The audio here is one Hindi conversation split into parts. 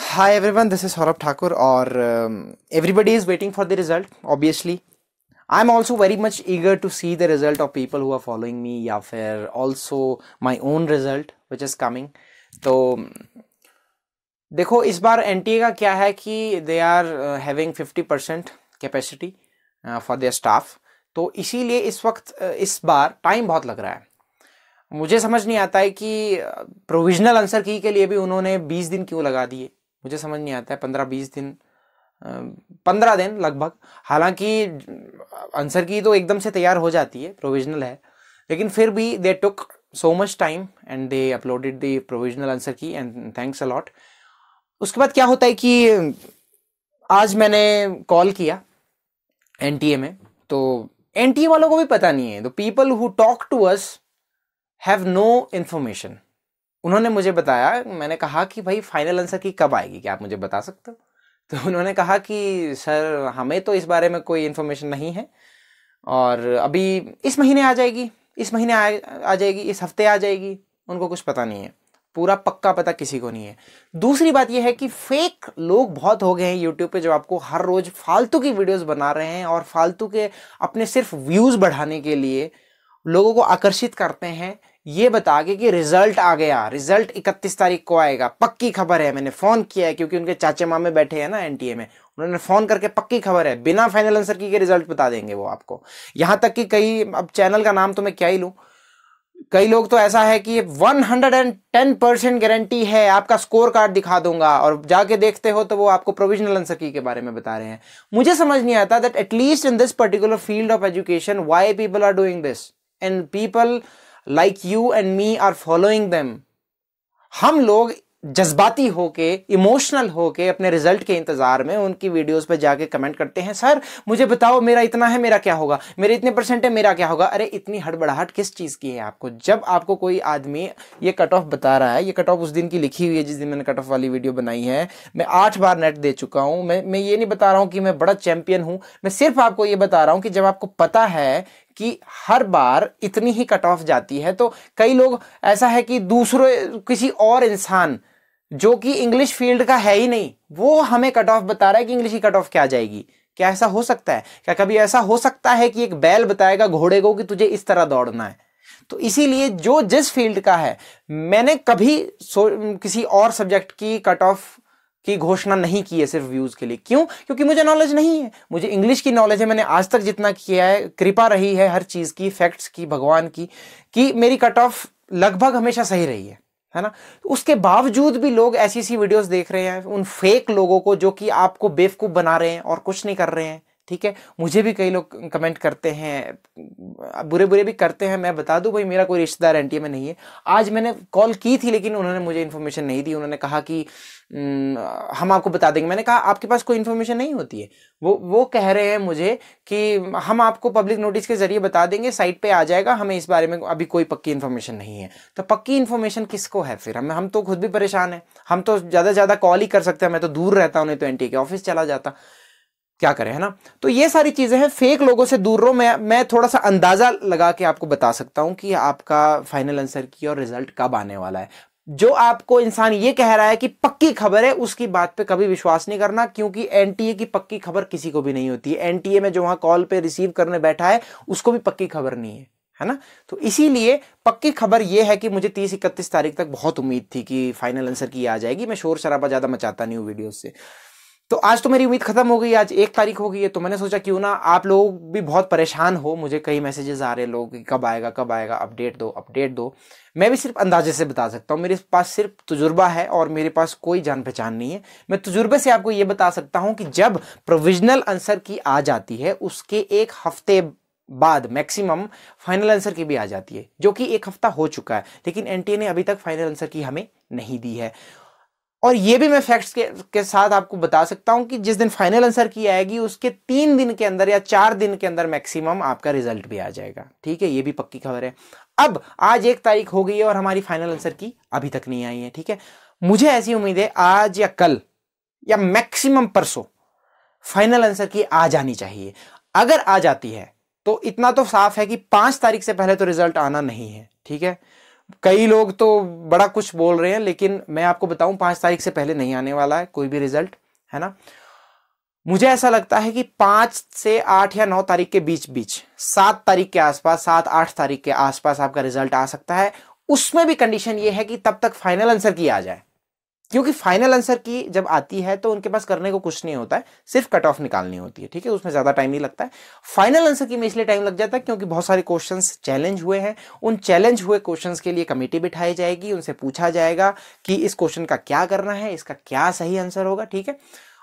hi everyone this is Saurabh Thakur और everybody is waiting for the result obviously I am also very much eager to see the result of people who are following me या फिर also my own result which is coming तो um, देखो इस बार एन का क्या है कि they are having fifty percent capacity for their staff तो इसीलिए इस वक्त uh, इस बार टाइम बहुत लग रहा है मुझे समझ नहीं आता है कि प्रोविजनल uh, आंसर की के लिए भी उन्होंने बीस दिन क्यों लगा दिए मुझे समझ नहीं आता है पंद्रह बीस दिन पंद्रह दिन लगभग हालांकि आंसर की तो एकदम से तैयार हो जाती है प्रोविजनल है लेकिन फिर भी they took so much time and they uploaded the provisional answer key and thanks a lot उसके बाद क्या होता है कि आज मैंने कॉल किया एन में तो एन वालों को भी पता नहीं है though people who talk to us have no information उन्होंने मुझे बताया मैंने कहा कि भाई फाइनल आंसर की कब आएगी क्या आप मुझे बता सकते हो तो उन्होंने कहा कि सर हमें तो इस बारे में कोई इन्फॉर्मेशन नहीं है और अभी इस महीने आ जाएगी इस महीने आ, आ जाएगी इस हफ्ते आ जाएगी उनको कुछ पता नहीं है पूरा पक्का पता किसी को नहीं है दूसरी बात यह है कि फेक लोग बहुत हो गए हैं यूट्यूब पे जो आपको हर रोज फालतू की वीडियोस बना रहे हैं और फालतू के अपने सिर्फ व्यूज़ बढ़ाने के लिए लोगों को आकर्षित करते हैं ये बता के कि रिजल्ट आ गया रिजल्ट 31 तारीख को आएगा पक्की खबर है मैंने फ़ोन किया है क्योंकि उनके चाचे मामे बैठे हैं ना एनटीए में उन्होंने फ़ोन करके पक्की खबर है बिना फाइनल आंसर की के रिजल्ट बता देंगे वो आपको यहां तक कि कई अब चैनल का नाम तो मैं क्या ही लू कई लोग तो ऐसा है कि 110 परसेंट गारंटी है आपका स्कोर कार्ड दिखा दूंगा और जाके देखते हो तो वो आपको प्रोविजनल आंसर की के बारे में बता रहे हैं मुझे समझ नहीं आता that at least in this particular field of education why people are doing this and people like you and me are following them हम लोग जज्बाती होके इमोशनल होके अपने रिजल्ट के इंतज़ार में उनकी वीडियोस पे जाके कमेंट करते हैं सर मुझे बताओ मेरा इतना है मेरा क्या होगा मेरे इतने परसेंट है मेरा क्या होगा अरे इतनी हड़बड़ाहट किस चीज़ की है आपको जब आपको कोई आदमी ये कट ऑफ बता रहा है ये कट ऑफ उस दिन की लिखी हुई है जिस दिन मैंने कट ऑफ वाली वीडियो बनाई है मैं आठ बार नेट दे चुका हूं मैं मैं ये नहीं बता रहा हूं कि मैं बड़ा चैंपियन हूं मैं सिर्फ आपको ये बता रहा हूं कि जब आपको पता है कि हर बार इतनी ही कट ऑफ जाती है तो कई लोग ऐसा है कि दूसरे किसी और इंसान जो कि इंग्लिश फील्ड का है ही नहीं वो हमें कट ऑफ बता रहा है कि इंग्लिश की कट ऑफ क्या जाएगी क्या ऐसा हो सकता है क्या कभी ऐसा हो सकता है कि एक बैल बताएगा घोड़े को कि तुझे इस तरह दौड़ना है तो इसीलिए जो जिस फील्ड का है मैंने कभी किसी और सब्जेक्ट की कट ऑफ की घोषणा नहीं की है सिर्फ व्यूज के लिए क्यों क्योंकि मुझे नॉलेज नहीं है मुझे इंग्लिश की नॉलेज है मैंने आज तक जितना किया है कृपा रही है हर चीज की फैक्ट्स की भगवान की कि मेरी कट ऑफ लगभग हमेशा सही रही है है ना तो उसके बावजूद भी लोग ऐसी ऐसी वीडियोस देख रहे हैं उन फेक लोगों को जो कि आपको बेवकूफ बना रहे हैं और कुछ नहीं कर रहे हैं ठीक है मुझे भी कई लोग कमेंट करते हैं बुरे बुरे भी करते हैं मैं बता दूं भाई मेरा कोई रिश्तेदार एन में नहीं है आज मैंने कॉल की थी लेकिन उन्होंने मुझे इन्फॉर्मेशन नहीं दी उन्होंने कहा कि हम आपको बता देंगे मैंने कहा आपके पास कोई इन्फॉर्मेशन नहीं होती है वो वो कह रहे हैं मुझे कि हम आपको पब्लिक नोटिस के जरिए बता देंगे साइट पर आ जाएगा हमें इस बारे में अभी कोई पक्की इन्फॉर्मेशन नहीं है तो पक्की इन्फॉर्मेशन किसको है फिर हमें हम तो खुद भी परेशान हैं हम तो ज़्यादा ज़्यादा कॉल ही कर सकते हैं मैं तो दूर रहता हूँ नहीं तो एन के ऑफिस चला जाता क्या करें है ना तो ये सारी चीज़ें हैं फेक लोगों से दूर रहो मैं मैं थोड़ा सा अंदाज़ा लगा के आपको बता सकता हूं कि आपका फाइनल आंसर की और रिजल्ट कब आने वाला है जो आपको इंसान ये कह रहा है कि पक्की खबर है उसकी बात पे कभी विश्वास नहीं करना क्योंकि एनटीए की पक्की खबर किसी को भी नहीं होती है एनटीए में जो वहां कॉल पे रिसीव करने बैठा है उसको भी पक्की खबर नहीं है है ना तो इसीलिए पक्की खबर यह है कि मुझे तीस इकतीस तारीख तक बहुत उम्मीद थी कि फाइनल आंसर की आ जाएगी मैं शोर शराबा ज़्यादा मचाता नहीं हूँ वीडियो से तो आज तो मेरी उम्मीद खत्म हो गई आज एक तारीख हो गई है तो मैंने सोचा क्यों ना आप लोग भी बहुत परेशान हो मुझे कई मैसेजेस आ रहे हैं लोग कब आएगा कब आएगा अपडेट दो अपडेट दो मैं भी सिर्फ अंदाजे से बता सकता हूँ मेरे पास सिर्फ तजुर्बा है और मेरे पास कोई जान पहचान नहीं है मैं तजुर्बे से आपको ये बता सकता हूँ कि जब प्रोविजनल आंसर की आ जाती है उसके एक हफ्ते बाद मैक्सिमम फाइनल आंसर की भी आ जाती है जो कि एक हफ्ता हो चुका है लेकिन एन ने अभी तक फाइनल आंसर की हमें नहीं दी है और ये भी मैं फैक्ट्स के, के साथ आपको बता सकता हूं कि जिस दिन फाइनल आंसर की आएगी उसके तीन दिन के अंदर या चार दिन के अंदर मैक्सिमम आपका रिजल्ट भी आ जाएगा ठीक है ये भी पक्की खबर है अब आज एक तारीख हो गई है और हमारी फाइनल आंसर की अभी तक नहीं आई है ठीक है मुझे ऐसी उम्मीद है आज या कल या मैक्सिमम परसों फाइनल आंसर की आ जानी चाहिए अगर आ जाती है तो इतना तो साफ है कि पांच तारीख से पहले तो रिजल्ट आना नहीं है ठीक है कई लोग तो बड़ा कुछ बोल रहे हैं लेकिन मैं आपको बताऊं पांच तारीख से पहले नहीं आने वाला है कोई भी रिजल्ट है ना मुझे ऐसा लगता है कि पांच से आठ या नौ तारीख के बीच बीच सात तारीख के आसपास सात आठ तारीख के आसपास आपका रिजल्ट आ सकता है उसमें भी कंडीशन ये है कि तब तक फाइनल आंसर की आ जाए क्योंकि फाइनल आंसर की जब आती है तो उनके पास करने को कुछ नहीं होता है सिर्फ कट ऑफ निकालनी होती है ठीक है उसमें ज़्यादा टाइम नहीं लगता है फाइनल आंसर की में इसलिए टाइम लग जाता है क्योंकि बहुत सारे क्वेश्चन चैलेंज हुए हैं उन चैलेंज हुए क्वेश्चन के लिए कमेटी बिठाई जाएगी उनसे पूछा जाएगा कि इस क्वेश्चन का क्या करना है इसका क्या सही आंसर होगा ठीक है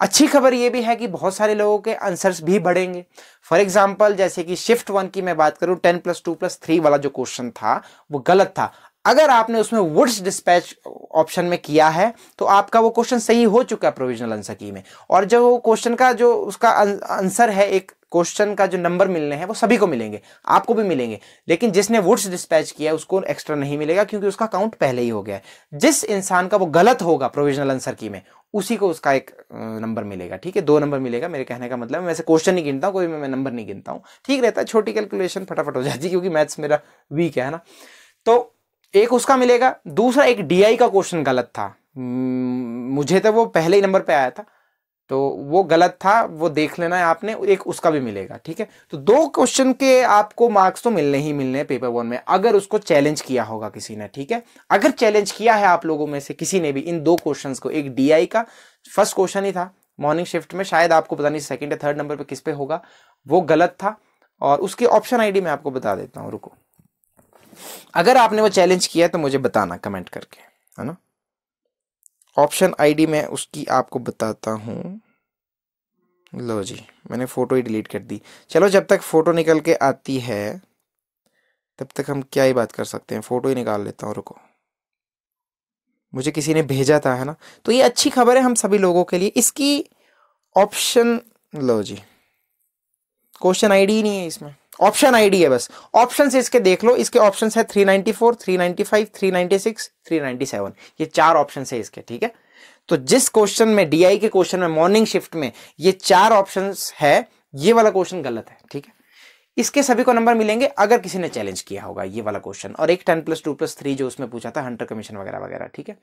अच्छी खबर ये भी है कि बहुत सारे लोगों के आंसर्स भी बढ़ेंगे फॉर एग्जाम्पल जैसे कि शिफ्ट वन की मैं बात करूं ten plus two plus three वाला जो क्वेश्चन था वो गलत था अगर आपने उसमें वुड्स डिस्पैच ऑप्शन में किया है तो आपका वो क्वेश्चन सही हो चुका है प्रोविजनल आंसर की में और जो वो क्वेश्चन का जो उसका आंसर है एक क्वेश्चन का जो नंबर मिलने हैं वो सभी को मिलेंगे आपको भी मिलेंगे लेकिन जिसने वुड्स डिस्पैच किया उसको एक्स्ट्रा नहीं मिलेगा क्योंकि उसका काउंट पहले ही हो गया है जिस इंसान का वो गलत होगा प्रोविजनल आंसर की में उसी को उसका एक नंबर मिलेगा ठीक है दो नंबर मिलेगा मेरे कहने का मतलब मैं वैसे क्वेश्चन नहीं गिनता हूँ कोई मैं नंबर नहीं गिनता हूँ ठीक रहता है छोटी कैलकुलेशन फटाफट हो जाती है क्योंकि मैथ्स मेरा वीक है ना तो एक उसका मिलेगा दूसरा एक डीआई का क्वेश्चन गलत था हम्म, मुझे तो वो पहले ही नंबर पे आया था तो वो गलत था वो देख लेना है आपने एक उसका भी मिलेगा ठीक है तो दो क्वेश्चन के आपको मार्क्स तो मिलने ही मिलने हैं पेपर वन में अगर उसको चैलेंज किया होगा किसी ने ठीक है अगर चैलेंज किया है आप लोगों में से किसी ने भी इन दो क्वेश्चन को एक डीआई का फर्स्ट क्वेश्चन ही था मॉर्निंग शिफ्ट में शायद आपको पता नहीं सेकेंड या थर्ड नंबर पर किस पे होगा वो गलत था और उसके ऑप्शन आई मैं आपको बता देता हूँ रुको अगर आपने वो चैलेंज किया तो मुझे बताना कमेंट करके है ना ऑप्शन आईडी मैं उसकी आपको बताता हूँ लो जी मैंने फ़ोटो ही डिलीट कर दी चलो जब तक फ़ोटो निकल के आती है तब तक हम क्या ही बात कर सकते हैं फ़ोटो ही निकाल लेता हूँ रुको मुझे किसी ने भेजा था है ना तो ये अच्छी खबर है हम सभी लोगों के लिए इसकी ऑप्शन लो जी क्वेश्चन आईडी ही नहीं है इसमें ऑप्शन आईडी है बस ऑप्शन इसके देख लो इसके ऑप्शन है 394, 395, 396, 397 ये चार ऑप्शन है इसके ठीक है तो जिस क्वेश्चन में डीआई के क्वेश्चन में मॉर्निंग शिफ्ट में ये चार ऑप्शन है ये वाला क्वेश्चन गलत है ठीक है इसके सभी को नंबर मिलेंगे अगर किसी ने चैलेंज किया होगा ये वाला क्वेश्चन और एक ten plus two plus three जो उसमें पूछा था हंटर कमीशन वगैरह वगैरह ठीक है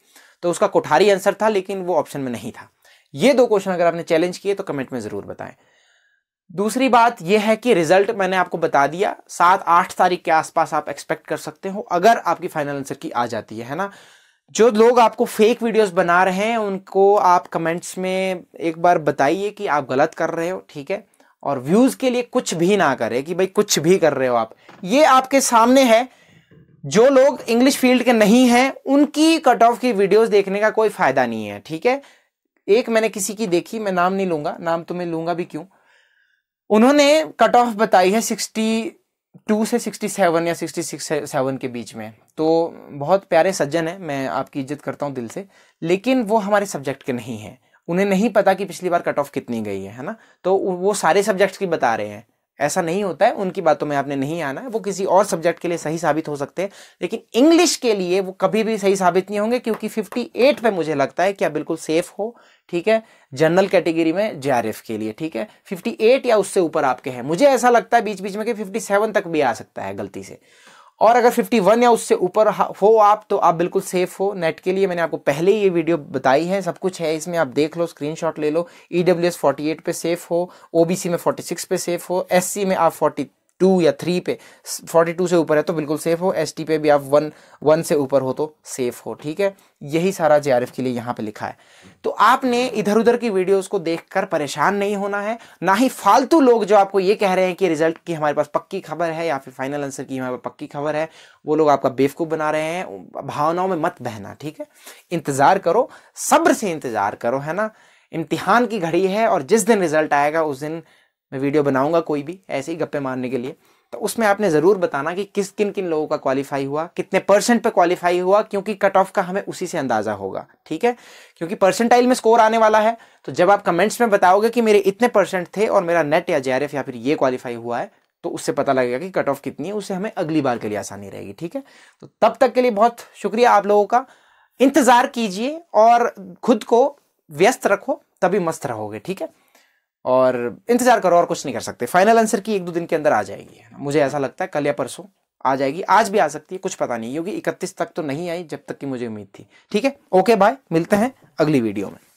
तो उसका कोठारी आंसर था लेकिन वो ऑप्शन में नहीं था ये दो क्वेश्चन अगर आपने चैलेंज किए तो कमेंट में जरूर बताएं दूसरी बात यह है कि रिजल्ट मैंने आपको बता दिया सात आठ तारीख के आसपास आप एक्सपेक्ट कर सकते हो अगर आपकी फाइनल आंसर की आ जाती है है ना जो लोग आपको फेक वीडियोस बना रहे हैं उनको आप कमेंट्स में एक बार बताइए कि आप गलत कर रहे हो ठीक है और व्यूज़ के लिए कुछ भी ना करें कि भाई कुछ भी कर रहे हो आप ये आपके सामने है जो लोग इंग्लिश फील्ड के नहीं हैं उनकी कट ऑफ की वीडियोस देखने का कोई फ़ायदा नहीं है ठीक है एक मैंने किसी की देखी मैं नाम नहीं लूंगा नाम तो मैं लूंगा भी क्यों उन्होंने कट ऑफ बताई है सिक्सटी टू से सिक्सटी सेवन या सिक्सटी सिक्स सेवन के बीच में तो बहुत प्यारे सज्जन है मैं आपकी इज्जत करता हूँ दिल से लेकिन वो हमारे सब्जेक्ट के नहीं हैं उन्हें नहीं पता कि पिछली बार कट ऑफ कितनी गई है है ना तो वो सारे सब्जेक्ट्स की बता रहे हैं ऐसा नहीं होता है उनकी बातों में आपने नहीं आना है वो किसी और सब्जेक्ट के लिए सही साबित हो सकते हैं लेकिन इंग्लिश के लिए वो कभी भी सही साबित नहीं होंगे क्योंकि 58 पे मुझे लगता है कि आप बिल्कुल सेफ हो ठीक है जनरल कैटेगरी में जे के लिए ठीक है 58 या उससे ऊपर आपके हैं मुझे ऐसा लगता है बीच बीच में कि 57 तक भी आ सकता है गलती से और अगर 51 या उससे ऊपर हो आप तो आप बिल्कुल सेफ हो नेट के लिए मैंने आपको पहले ही ये वीडियो बताई है सब कुछ है इसमें आप देख लो स्क्रीनशॉट ले लो E W S forty eight पे सेफ हो ओबीसी में फोर्टी सिक्स पे सेफ हो एस सी में आप फोर्टी टू या थ्री पे फोर्टी टू से ऊपर है तो बिल्कुल सेफ हो एस टी पे भी आप वन वन से ऊपर हो तो सेफ हो ठीक है यही सारा जे के लिए यहाँ पे लिखा है तो आपने इधर उधर की वीडियोस को देखकर परेशान नहीं होना है ना ही फालतू लोग जो आपको ये कह रहे हैं कि रिजल्ट की हमारे पास पक्की खबर है या फिर फाइनल आंसर की हमारे पास पक्की खबर है वो लोग आपका बेवकूफ़ बना रहे हैं भावनाओं में मत बहना ठीक है इंतज़ार करो सब्र से इंतज़ार करो है ना इम्तिहान की घड़ी है और जिस दिन रिजल्ट आएगा उस दिन मैं वीडियो बनाऊंगा कोई भी ऐसे ही गप्पे मारने के लिए तो उसमें आपने ज़रूर बताना कि किस किन किन लोगों का क्वालिफाई हुआ कितने परसेंट पे क्वालिफाई हुआ क्योंकि कट ऑफ का हमें उसी से अंदाज़ा होगा ठीक है क्योंकि परसेंटाइल में स्कोर आने वाला है तो जब आप कमेंट्स में बताओगे कि मेरे इतने परसेंट थे और मेरा नेट या जे या फिर ये क्वालिफाई हुआ है तो उससे पता लगेगा कि कट ऑफ कितनी है उसे हमें अगली बार के लिए आसानी रहेगी ठीक है तो तब तक के लिए बहुत शुक्रिया आप लोगों का इंतज़ार कीजिए और खुद को व्यस्त रखो तभी मस्त रहोगे ठीक है और इंतज़ार करो और कुछ नहीं कर सकते फाइनल आंसर की एक दो दिन के अंदर आ जाएगी मुझे ऐसा लगता है कल या परसों आ जाएगी आज भी आ सकती है कुछ पता नहीं क्योंकि इकतीस तक तो नहीं आई जब तक की मुझे उम्मीद थी ठीक है ओके बाय मिलते हैं अगली वीडियो में